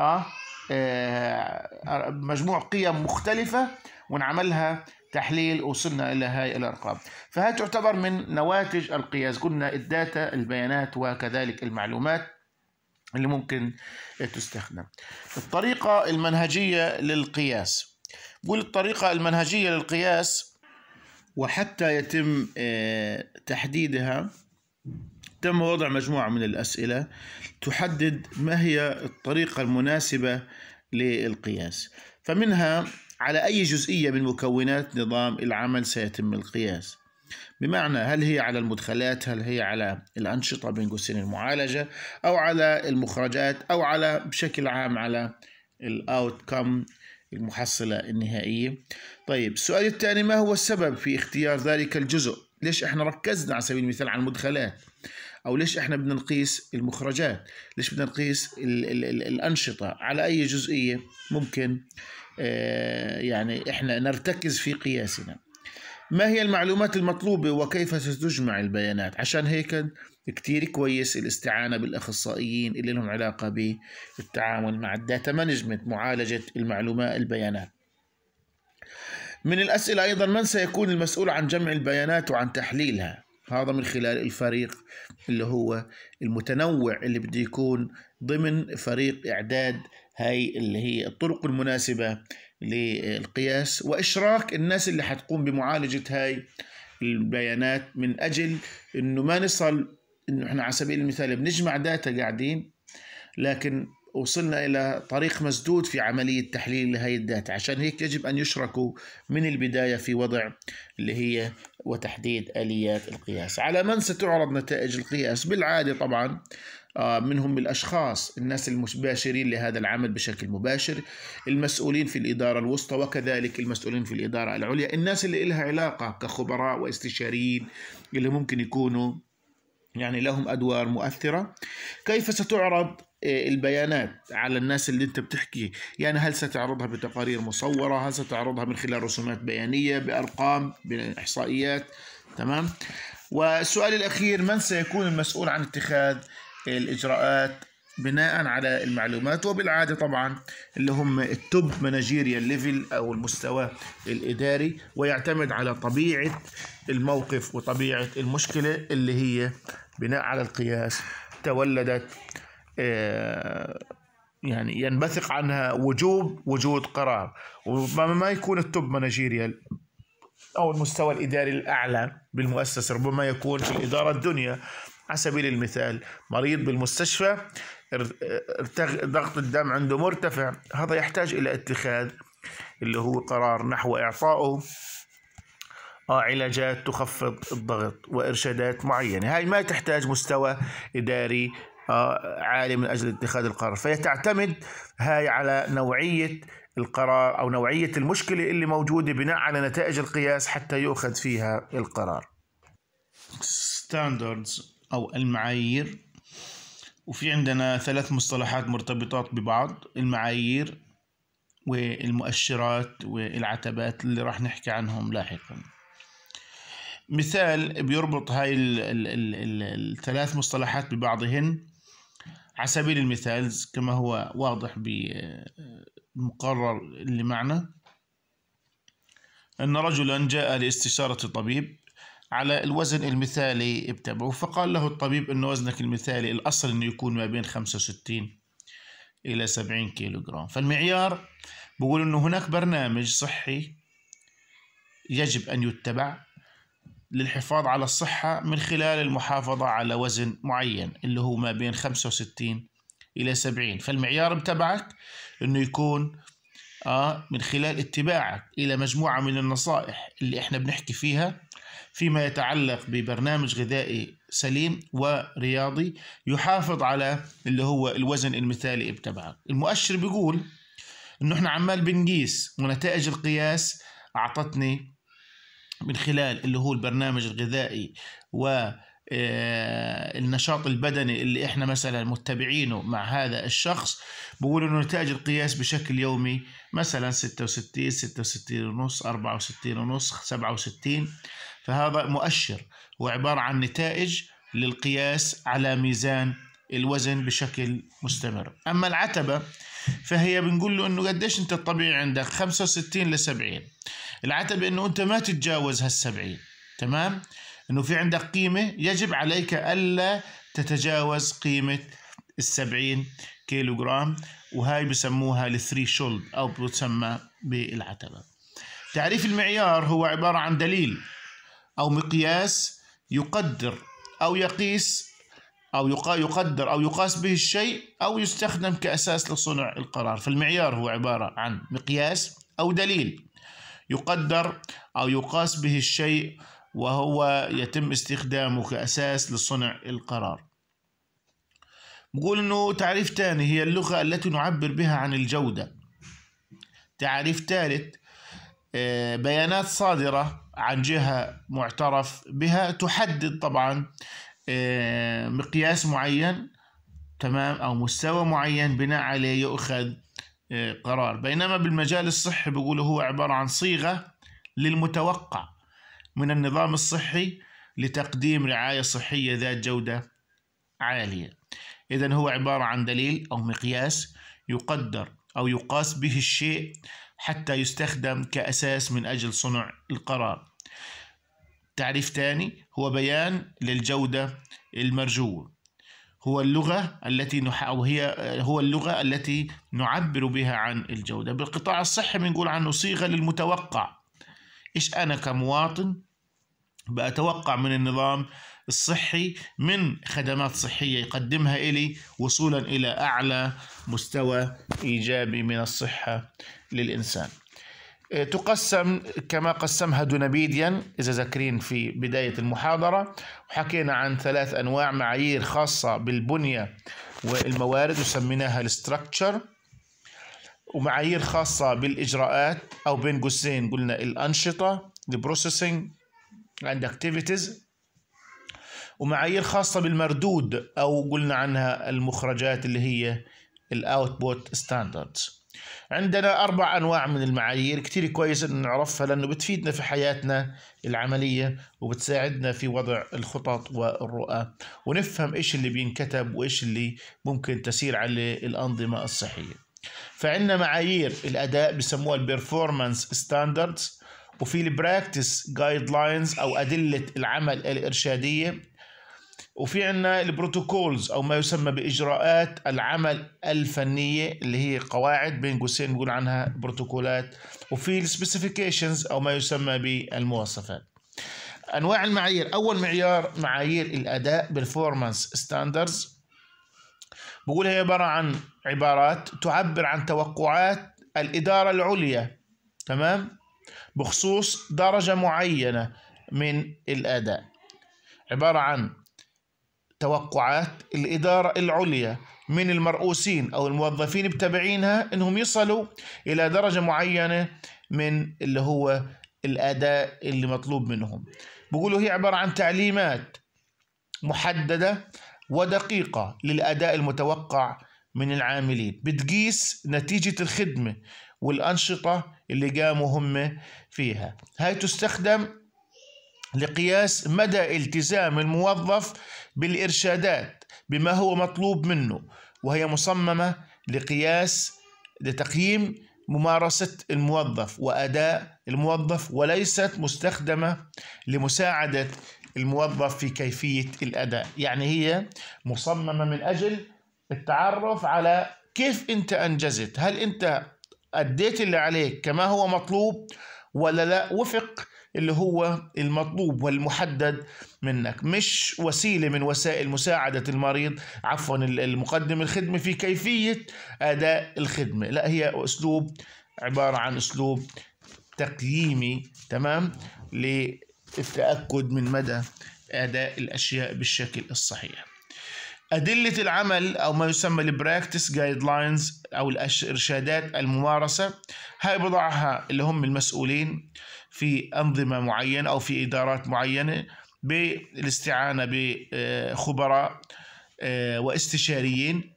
اه آه، آه، مجموع قيم مختلفة ونعملها تحليل وصلنا إلى هاي الأرقام فهي تعتبر من نواتج القياس قلنا الداتا البيانات وكذلك المعلومات اللي ممكن تستخدم الطريقة المنهجية للقياس بقول الطريقة المنهجية للقياس وحتى يتم آه، تحديدها تم وضع مجموعة من الأسئلة تحدد ما هي الطريقة المناسبة للقياس فمنها على أي جزئية من مكونات نظام العمل سيتم القياس بمعنى هل هي على المدخلات هل هي على الأنشطة بين قوسين المعالجة أو على المخرجات أو على بشكل عام على الأوتكم المحصلة النهائية طيب السؤال الثاني ما هو السبب في اختيار ذلك الجزء ليش احنا ركزنا على سبيل المثال على المدخلات او ليش احنا بدنا نقيس المخرجات ليش بدنا نقيس الـ الـ الـ الانشطه على اي جزئيه ممكن آه، يعني احنا نرتكز في قياسنا ما هي المعلومات المطلوبة وكيف ستجمع البيانات عشان هيك كتير كويس الاستعانة بالأخصائيين اللي لهم علاقة بالتعامل مع الداتا مانجمنت معالجة المعلومات البيانات من الأسئلة أيضا من سيكون المسؤول عن جمع البيانات وعن تحليلها هذا من خلال الفريق اللي هو المتنوع اللي بده يكون ضمن فريق إعداد هاي اللي هي الطرق المناسبة للقياس وإشراك الناس اللي حتقوم بمعالجة هاي البيانات من أجل إنه ما نصل إنه إحنا على سبيل المثال بنجمع داتا قاعدين لكن وصلنا إلى طريق مسدود في عملية تحليل لهذه الداتا عشان هيك يجب أن يشركوا من البداية في وضع اللي هي وتحديد آليات القياس على من ستعرض نتائج القياس بالعادة طبعا آه، منهم الأشخاص الناس المباشرين لهذا العمل بشكل مباشر المسؤولين في الإدارة الوسطى وكذلك المسؤولين في الإدارة العليا الناس اللي لها علاقة كخبراء واستشاريين اللي ممكن يكونوا يعني لهم أدوار مؤثرة كيف ستعرض آه، البيانات على الناس اللي انت بتحكي يعني هل ستعرضها بتقارير مصورة هل ستعرضها من خلال رسومات بيانية بأرقام بإحصائيات تمام والسؤال الأخير من سيكون المسؤول عن اتخاذ الإجراءات بناء على المعلومات وبالعادة طبعا اللي هم التوب مانجيريال ليفل أو المستوى الإداري ويعتمد على طبيعة الموقف وطبيعة المشكلة اللي هي بناء على القياس تولدت آه، يعني ينبثق عنها وجوب وجود قرار وربما ما يكون التوب مانجيريال او المستوى الاداري الاعلى بالمؤسسه ربما يكون في الاداره الدنيا على سبيل المثال مريض بالمستشفى ضغط الدم عنده مرتفع هذا يحتاج الى اتخاذ اللي هو قرار نحو اعطائه علاجات تخفض الضغط وارشادات معينه هاي ما تحتاج مستوى اداري آه، عالي من اجل اتخاذ القرار فهي تعتمد هاي على نوعيه القرار او نوعيه المشكله اللي موجوده بناء على نتائج القياس حتى يؤخذ فيها القرار ستاندردز او المعايير وفي عندنا ثلاث مصطلحات مرتبطات ببعض المعايير والمؤشرات والعتبات اللي راح نحكي عنهم لاحقاً مثال بيربط هاي ال ال الثلاث مصطلحات ببعضهن على سبيل المثال كما هو واضح بالمقرر اللي معنا أن رجلا جاء لاستشارة طبيب على الوزن المثالي بتبعه فقال له الطبيب أن وزنك المثالي الأصل أنه يكون ما بين 65 إلى 70 كيلو جرام فالمعيار بقول أنه هناك برنامج صحي يجب أن يتبع للحفاظ على الصحة من خلال المحافظة على وزن معين اللي هو ما بين 65 إلى 70 فالمعيار بتبعك أنه يكون آه من خلال اتباعك إلى مجموعة من النصائح اللي إحنا بنحكي فيها فيما يتعلق ببرنامج غذائي سليم ورياضي يحافظ على اللي هو الوزن المثالي بتبعك المؤشر بيقول انه احنا عمال بنقيس ونتائج القياس اعطتني من خلال اللي هو البرنامج الغذائي و آه، النشاط البدني اللي احنا مثلا متبعينه مع هذا الشخص بقول انه نتائج القياس بشكل يومي مثلا 66 66 ونص 64 ونص 67 فهذا مؤشر وعبارة عن نتائج للقياس على ميزان الوزن بشكل مستمر أما العتبة فهي بنقول له انه قديش انت الطبيعي عندك 65 ل 70 العتبه انه انت ما تتجاوز هال 70 تمام انه في عندك قيمه يجب عليك الا تتجاوز قيمه ال 70 كيلو جرام وهي بسموها الثري شولد او بتسمى بالعتبه تعريف المعيار هو عباره عن دليل او مقياس يقدر او يقيس أو يقدر أو يقاس به الشيء أو يستخدم كأساس لصنع القرار فالمعيار هو عبارة عن مقياس أو دليل يقدر أو يقاس به الشيء وهو يتم استخدامه كأساس لصنع القرار بقول انه تعريف تاني هي اللغة التي نعبر بها عن الجودة تعريف ثالث آه، بيانات صادرة عن جهة معترف بها تحدد طبعا آه، مقياس معين تمام أو مستوى معين بناء عليه يؤخذ آه، قرار بينما بالمجال الصحي بيقولوا هو عبارة عن صيغة للمتوقع من النظام الصحي لتقديم رعاية صحية ذات جودة عالية إذا هو عبارة عن دليل أو مقياس يقدر أو يقاس به الشيء حتى يستخدم كأساس من أجل صنع القرار تعريف تاني هو بيان للجودة المرجوة هو اللغة التي نح... أو هي هو اللغة التي نعبر بها عن الجودة بالقطاع الصحي بنقول عنه صيغة للمتوقع إيش أنا كمواطن بأتوقع من النظام الصحي من خدمات صحية يقدمها إلي وصولا إلى أعلى مستوى إيجابي من الصحة للإنسان تقسم كما قسمها دونابيديا إذا ذاكرين في بداية المحاضرة وحكينا عن ثلاث أنواع معايير خاصة بالبنية والموارد وسميناها الستركتشر ومعايير خاصة بالإجراءات أو بين قوسين قلنا الأنشطة البروسيسنج عند اكتيفيتيز ومعايير خاصة بالمردود أو قلنا عنها المخرجات اللي هي الأوتبوت ستاندردز عندنا أربع أنواع من المعايير كتير كويس إن نعرفها لأنه بتفيدنا في حياتنا العملية وبتساعدنا في وضع الخطط والرؤى ونفهم إيش اللي بينكتب وإيش اللي ممكن تسير عليه الأنظمة الصحية فعندنا معايير الأداء بسموها البرفورمانس ستاندردز وفي البراكتس جايد لاينز أو أدلة العمل الإرشادية وفي عندنا البروتوكولز او ما يسمى باجراءات العمل الفنيه اللي هي قواعد بين قوسين بنقول عنها بروتوكولات وفي السبيسيفيكيشنز او ما يسمى بالمواصفات انواع المعايير اول معيار معايير الاداء بيرفورمانس ستاندرز بقول هي عباره عن عبارات تعبر عن توقعات الاداره العليا تمام بخصوص درجه معينه من الاداء عباره عن توقعات الإدارة العليا من المرؤوسين أو الموظفين بتبعينها إنهم يصلوا إلى درجة معينة من اللي هو الأداء اللي مطلوب منهم بقولوا هي عبارة عن تعليمات محددة ودقيقة للأداء المتوقع من العاملين بتقيس نتيجة الخدمة والأنشطة اللي قاموا هم فيها هاي تستخدم لقياس مدى التزام الموظف بالإرشادات بما هو مطلوب منه وهي مصممة لقياس لتقييم ممارسة الموظف وأداء الموظف وليست مستخدمة لمساعدة الموظف في كيفية الأداء يعني هي مصممة من أجل التعرف على كيف أنت أنجزت هل أنت أديت اللي عليك كما هو مطلوب ولا لا وفق اللي هو المطلوب والمحدد منك مش وسيلة من وسائل مساعدة المريض عفوا المقدم الخدمة في كيفية أداء الخدمة لا هي أسلوب عبارة عن أسلوب تقييمي تمام للتأكد من مدى أداء الأشياء بالشكل الصحيح أدلة العمل أو ما يسمى البراكتس جايد لاينز أو الإرشادات الممارسة هاي بضعها اللي هم المسؤولين في أنظمة معينة أو في إدارات معينة بالاستعانة بخبراء آه، واستشاريين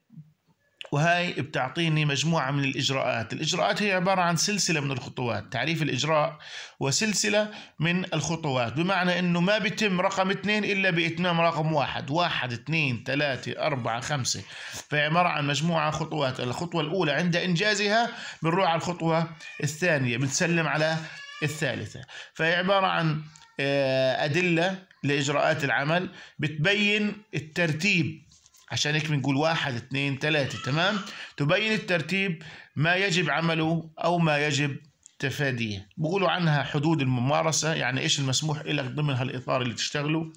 وهي بتعطيني مجموعة من الإجراءات الإجراءات هي عبارة عن سلسلة من الخطوات تعريف الإجراء وسلسلة من الخطوات بمعنى أنه ما بيتم رقم اثنين إلا بإتمام رقم واحد واحد اثنين ثلاثة أربعة خمسة فهي عبارة عن مجموعة خطوات الخطوة الأولى عند إنجازها بنروح على الخطوة الثانية بنسلم على الثالثة فهي عبارة عن آه، أدلة لإجراءات العمل بتبين الترتيب عشان هيك بنقول واحد اثنين ثلاثة تمام تبين الترتيب ما يجب عمله أو ما يجب تفاديه بقولوا عنها حدود الممارسة يعني إيش المسموح لك ضمن هالإطار اللي تشتغله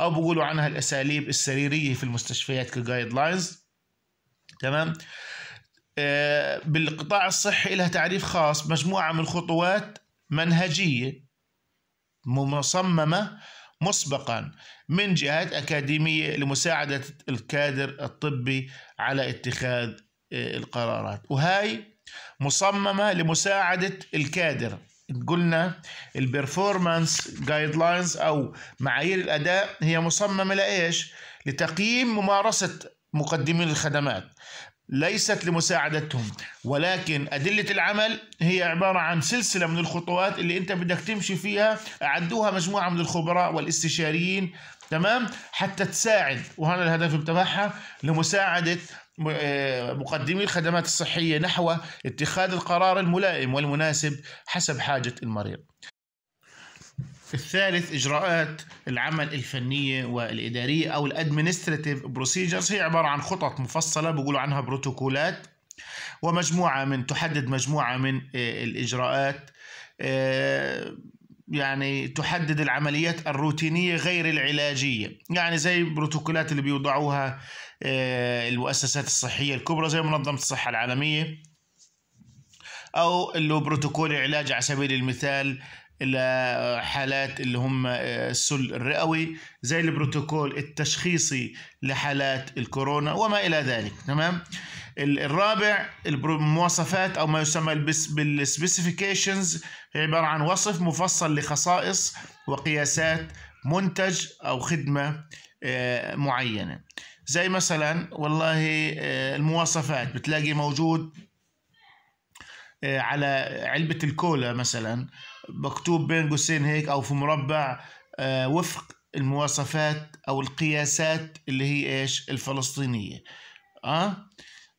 أو بقولوا عنها الأساليب السريرية في المستشفيات كجايد لاينز تمام آه، بالقطاع الصحي لها تعريف خاص مجموعة من الخطوات منهجيه مصممه مسبقا من جهات اكاديميه لمساعده الكادر الطبي على اتخاذ آه، القرارات وهي مصممه لمساعده الكادر قلنا البرفورمانس جايدلاينز او معايير الاداء هي مصممه لايش؟ لتقييم ممارسه مقدمين الخدمات ليست لمساعدتهم ولكن أدلة العمل هي عبارة عن سلسلة من الخطوات اللي أنت بدك تمشي فيها أعدوها مجموعة من الخبراء والاستشاريين تمام حتى تساعد وهذا الهدف تبعها لمساعدة آه، مقدمي الخدمات الصحية نحو اتخاذ القرار الملائم والمناسب حسب حاجة المريض في الثالث إجراءات العمل الفنية والإدارية أو الادمنستريتيف بروسيجرز هي عبارة عن خطط مفصلة بيقولوا عنها بروتوكولات ومجموعة من تحدد مجموعة من آه، الإجراءات آه، يعني تحدد العمليات الروتينية غير العلاجية يعني زي البروتوكولات اللي بيوضعوها آه، المؤسسات الصحية الكبرى زي منظمة الصحة العالمية أو اللي بروتوكول العلاج على سبيل المثال الى حالات اللي هم آه، السل الرئوي زي البروتوكول التشخيصي لحالات الكورونا وما الى ذلك تمام الرابع المواصفات او ما يسمى بالسبيسيفيكيشنز هي عباره عن وصف مفصل لخصائص وقياسات منتج او خدمه آه، معينه زي مثلا والله آه، المواصفات بتلاقي موجود على علبه الكولا مثلا مكتوب بين قوسين هيك او في مربع آه، وفق المواصفات او القياسات اللي هي ايش الفلسطينيه اه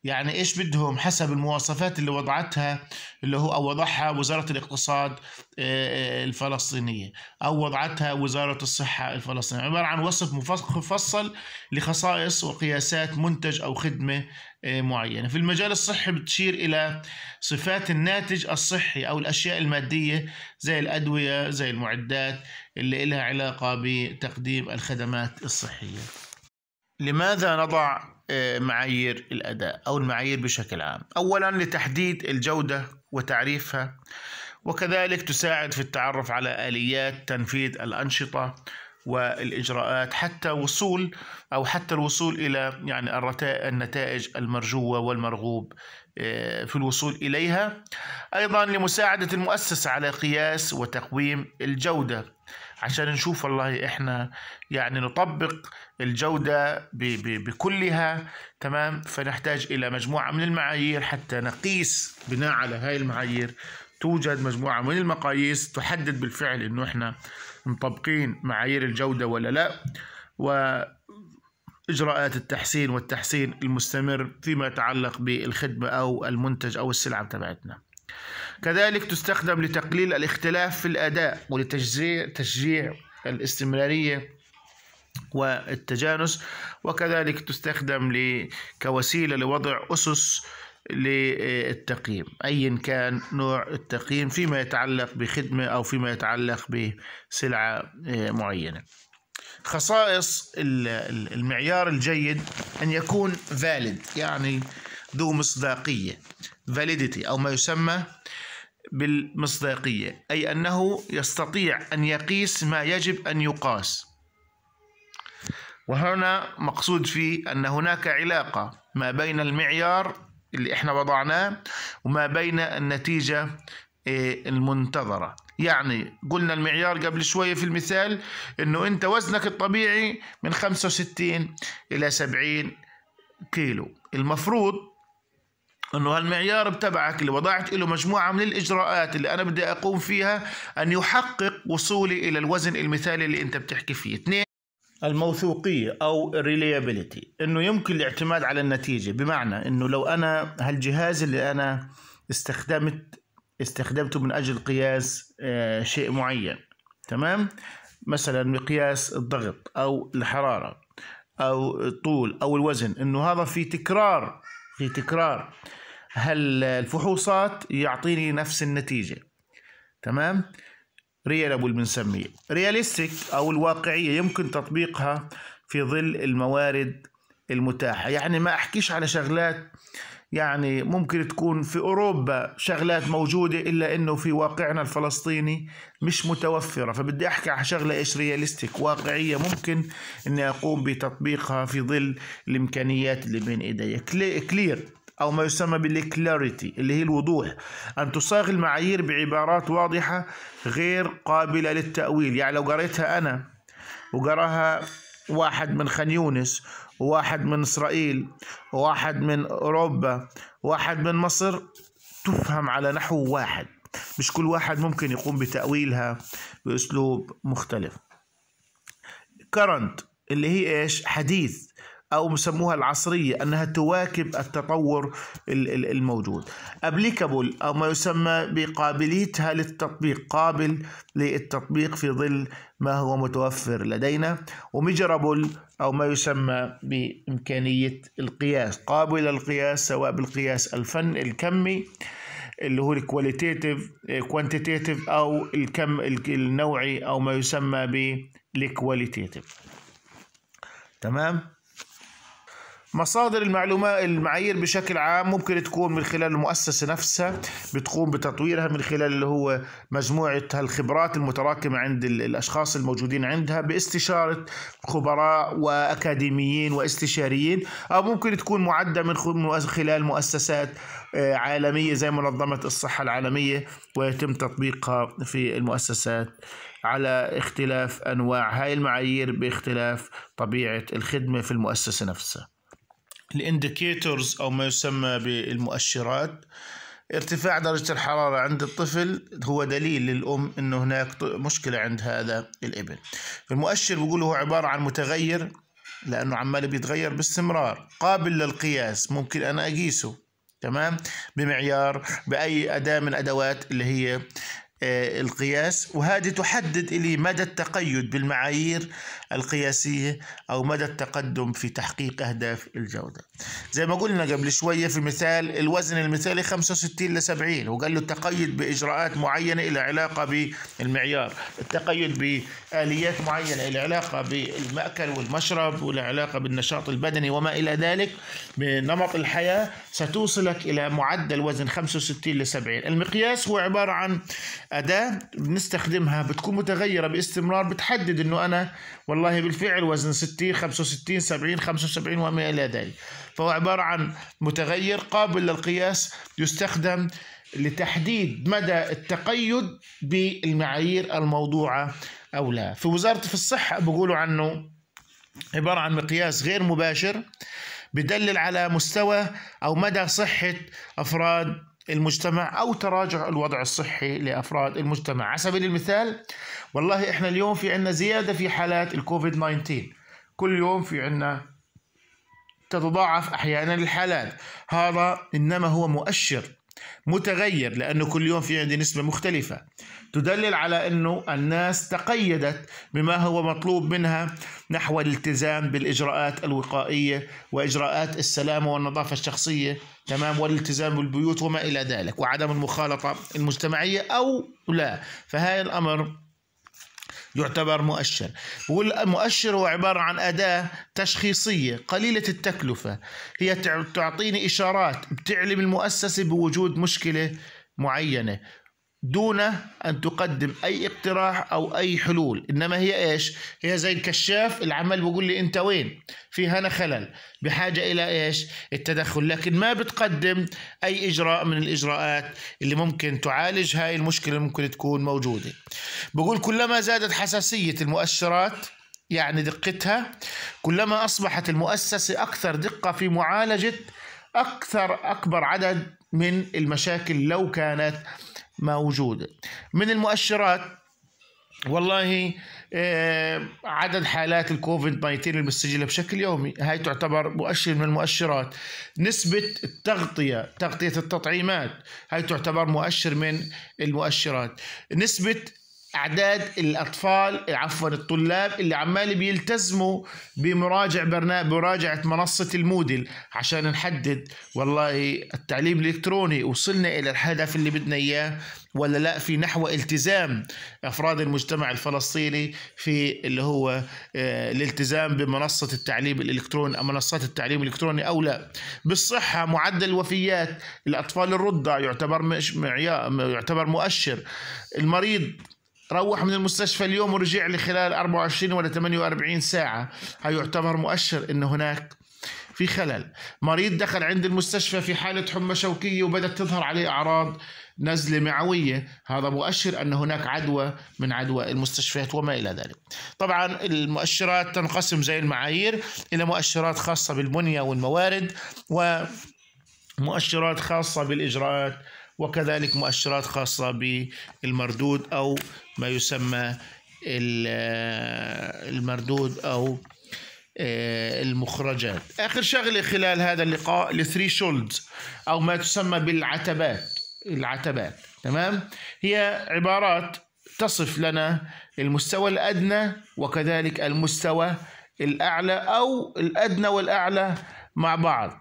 يعني ايش بدهم حسب المواصفات اللي وضعتها اللي هو او وضعها وزاره الاقتصاد آه، آه، الفلسطينيه او وضعتها وزاره الصحه الفلسطينيه عباره عن وصف مفصل لخصائص وقياسات منتج او خدمه آه، معينه في المجال الصحي بتشير الى صفات الناتج الصحي او الاشياء الماديه زي الادويه زي المعدات اللي لها علاقه بتقديم الخدمات الصحيه لماذا نضع آه، معايير الأداء أو المعايير بشكل عام؟ أولا لتحديد الجودة وتعريفها وكذلك تساعد في التعرف على آليات تنفيذ الأنشطة والإجراءات حتى وصول أو حتى الوصول إلى يعني النتائج المرجوة والمرغوب آه، في الوصول إليها أيضا لمساعدة المؤسسة على قياس وتقويم الجودة عشان نشوف والله احنا يعني نطبق الجودة بكلها تمام فنحتاج إلى مجموعة من المعايير حتى نقيس بناء على هاي المعايير توجد مجموعة من المقاييس تحدد بالفعل إنه إحنا مطبقين معايير الجودة ولا لا و اجراءات التحسين والتحسين المستمر فيما يتعلق بالخدمة أو المنتج أو السلعة تبعتنا كذلك تستخدم لتقليل الاختلاف في الأداء ولتشجيع الاستمرارية والتجانس وكذلك تستخدم كوسيلة لوضع أسس للتقييم أيا كان نوع التقييم فيما يتعلق بخدمة أو فيما يتعلق بسلعة آه، معينة خصائص المعيار الجيد أن يكون valid يعني ذو مصداقية validity أو ما يسمى بالمصداقية أي أنه يستطيع أن يقيس ما يجب أن يقاس وهنا مقصود فيه أن هناك علاقة ما بين المعيار اللي احنا وضعناه وما بين النتيجة إيه، المنتظرة يعني قلنا المعيار قبل شوية في المثال انه انت وزنك الطبيعي من 65 الى 70 كيلو المفروض انه هالمعيار بتبعك اللي وضعت له مجموعه من الاجراءات اللي انا بدي اقوم فيها ان يحقق وصولي الى الوزن المثالي اللي انت بتحكي فيه اثنين الموثوقية أو reliability إنه يمكن الاعتماد على النتيجة بمعنى إنه لو أنا هالجهاز اللي أنا استخدمت استخدمته من أجل قياس آه، شيء معين تمام مثلا مقياس الضغط أو الحرارة أو الطول أو الوزن إنه هذا في تكرار في تكرار هالفحوصات يعطيني نفس النتيجه تمام ريال ابو بنسميه رياليستيك او الواقعيه يمكن تطبيقها في ظل الموارد المتاحه يعني ما احكيش على شغلات يعني ممكن تكون في اوروبا شغلات موجوده الا انه في واقعنا الفلسطيني مش متوفره فبدي احكي على شغله ايش رياليستيك واقعيه ممكن اني اقوم بتطبيقها في ظل الامكانيات اللي بين ايدي كلير أو ما يسمى بالكلاريتي اللي هي الوضوح أن تصاغ المعايير بعبارات واضحة غير قابلة للتأويل يعني لو قريتها أنا وقراها واحد من خان يونس وواحد من إسرائيل وواحد من أوروبا واحد من مصر تفهم على نحو واحد مش كل واحد ممكن يقوم بتأويلها بأسلوب مختلف كرنت اللي هي إيش حديث أو مسموها العصرية أنها تواكب التطور الموجود أبليكابل أو ما يسمى بقابليتها للتطبيق قابل للتطبيق في ظل ما هو متوفر لدينا وميجرابل أو ما يسمى بإمكانية القياس قابل للقياس سواء بالقياس الفن الكمي اللي هو الكواليتيف كوانتيتيف أو الكم النوعي أو ما يسمى بالكواليتيف تمام مصادر المعلومات المعايير بشكل عام ممكن تكون من خلال المؤسسة نفسها بتقوم بتطويرها من خلال اللي هو مجموعة هالخبرات المتراكمة عند الأشخاص الموجودين عندها باستشارة خبراء وأكاديميين واستشاريين أو ممكن تكون معدة من خلال مؤسسات آه، عالمية زي منظمة الصحة العالمية ويتم تطبيقها في المؤسسات على اختلاف أنواع هاي المعايير باختلاف طبيعة الخدمة في المؤسسة نفسها الانديكيتورز او ما يسمى بالمؤشرات ارتفاع درجة الحرارة عند الطفل هو دليل للأم أنه هناك مشكلة عند هذا الابن المؤشر بيقول هو عبارة عن متغير لأنه عمال بيتغير باستمرار قابل للقياس ممكن أنا أقيسه تمام بمعيار بأي أداة من أدوات اللي هي آه، القياس وهذه تحدد لي مدى التقيد بالمعايير القياسية أو مدى التقدم في تحقيق أهداف الجودة زي ما قلنا قبل شوية في مثال الوزن المثالي 65 ل 70 وقال له التقيد بإجراءات معينة إلى علاقة بالمعيار التقيد بآليات معينة إلى علاقة بالمأكل والمشرب وإلى علاقة بالنشاط البدني وما إلى ذلك بنمط الحياة ستوصلك إلى معدل وزن 65 ل 70 المقياس هو عبارة عن أداة بنستخدمها بتكون متغيرة باستمرار بتحدد إنه أنا والله بالفعل وزن 60 65 70 75 وما إلى ذلك فهو عبارة عن متغير قابل للقياس يستخدم لتحديد مدى التقيد بالمعايير الموضوعة أو لا في وزارة في الصحة بيقولوا عنه عبارة عن مقياس غير مباشر بدلل على مستوى أو مدى صحة أفراد المجتمع او تراجع الوضع الصحي لافراد المجتمع على سبيل المثال والله احنا اليوم في عندنا زياده في حالات الكوفيد 19 كل يوم في عندنا تتضاعف احيانا الحالات هذا انما هو مؤشر متغير لأنه كل يوم في عندي نسبة مختلفة تدلل على أنه الناس تقيدت بما هو مطلوب منها نحو الالتزام بالإجراءات الوقائية وإجراءات السلامة والنظافة الشخصية تمام والالتزام بالبيوت وما إلى ذلك وعدم المخالطة المجتمعية أو لا فهذا الأمر يعتبر مؤشر والمؤشر هو عبارة عن أداة تشخيصية قليلة التكلفة هي تعطيني إشارات بتعلم المؤسسة بوجود مشكلة معينة دون أن تقدم أي اقتراح أو أي حلول إنما هي إيش؟ هي زي الكشاف العمل بيقول لي أنت وين؟ في هنا خلل بحاجة إلى إيش؟ التدخل لكن ما بتقدم أي إجراء من الإجراءات اللي ممكن تعالج هاي المشكلة اللي ممكن تكون موجودة بقول كلما زادت حساسية المؤشرات يعني دقتها كلما أصبحت المؤسسة أكثر دقة في معالجة أكثر أكبر عدد من المشاكل لو كانت موجودة من المؤشرات والله آه، عدد حالات الكوفيد 19 المسجله بشكل يومي هاي تعتبر مؤشر من المؤشرات نسبه التغطيه تغطيه التطعيمات هاي تعتبر مؤشر من المؤشرات نسبه اعداد الاطفال عفوا الطلاب اللي عمال بيلتزموا بمراجع برنامج مراجعه منصه المودل عشان نحدد والله التعليم الالكتروني وصلنا الى الهدف اللي بدنا اياه ولا لا في نحو التزام افراد المجتمع الفلسطيني في اللي هو آه، الالتزام بمنصه التعليم الالكتروني او منصات التعليم الالكتروني او لا بالصحه معدل الوفيات الاطفال الرضع يعتبر مش معيار يعتبر مؤشر المريض روح من المستشفى اليوم ورجع لي خلال 24 ولا 48 ساعة هاي يعتبر مؤشر أن هناك في خلل مريض دخل عند المستشفى في حالة حمى شوكية وبدأت تظهر عليه أعراض نزلة معوية هذا مؤشر أن هناك عدوى من عدوى المستشفيات وما إلى ذلك طبعا المؤشرات تنقسم زي المعايير إلى مؤشرات خاصة بالبنية والموارد ومؤشرات خاصة بالإجراءات وكذلك مؤشرات خاصة بالمردود أو ما يسمى المردود أو آه، المخرجات آخر شغلة خلال هذا اللقاء الثري شولدز أو ما تسمى بالعتبات العتبات تمام هي عبارات تصف لنا المستوى الأدنى وكذلك المستوى الأعلى أو الأدنى والأعلى مع بعض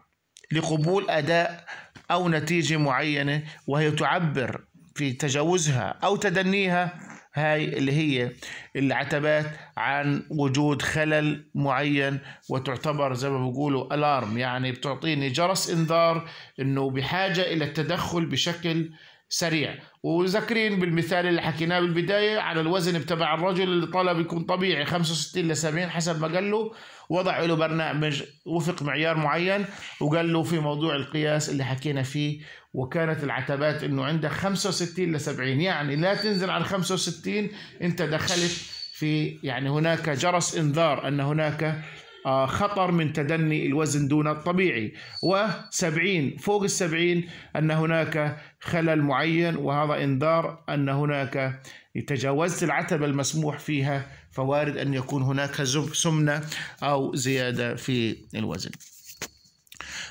لقبول أداء أو نتيجة معينة وهي تعبر في تجاوزها أو تدنيها هاي اللي هي العتبات عن وجود خلل معين وتعتبر زي ما بيقولوا الارم يعني بتعطيني جرس انذار انه بحاجه الى التدخل بشكل سريع وذاكرين بالمثال اللي حكيناه بالبدايه على الوزن بتبع الرجل اللي طلب يكون طبيعي 65 ل 70 حسب ما قال له وضع له برنامج وفق معيار معين وقال له في موضوع القياس اللي حكينا فيه وكانت العتبات انه عندك 65 ل 70 يعني لا تنزل عن 65 انت دخلت في يعني هناك جرس انذار ان هناك آه، خطر من تدني الوزن دون الطبيعي و70 فوق ال70 أن هناك خلل معين وهذا إنذار أن هناك تجاوزت العتبة المسموح فيها فوارد أن يكون هناك سمنة أو زيادة في الوزن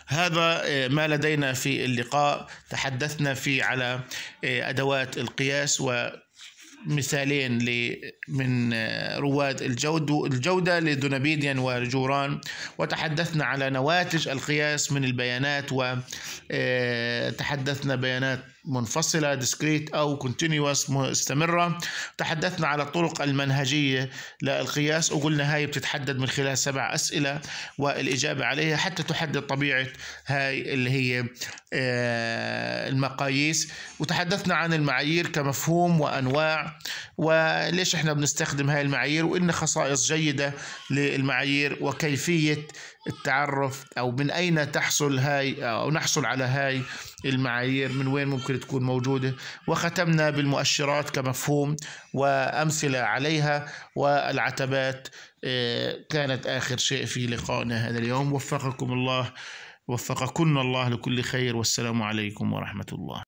هذا آه، ما لدينا في اللقاء تحدثنا فيه على آه، أدوات القياس و مثالين من رواد الجود الجودة لدونابيديان وجوران وتحدثنا على نواتج القياس من البيانات وتحدثنا آه، بيانات منفصلة ديسكريت أو كونتينيوس مستمرة تحدثنا على الطرق المنهجية للقياس وقلنا هاي بتتحدد من خلال سبع أسئلة والإجابة عليها حتى تحدد طبيعة هاي اللي هي آه، المقاييس وتحدثنا عن المعايير كمفهوم وأنواع وليش احنا بنستخدم هاي المعايير وإن خصائص جيدة للمعايير وكيفية التعرف او من اين تحصل هاي او نحصل على هاي المعايير من وين ممكن تكون موجوده وختمنا بالمؤشرات كمفهوم وامثله عليها والعتبات آه، كانت اخر شيء في لقائنا هذا اليوم وفقكم الله وفقكن الله لكل خير والسلام عليكم ورحمه الله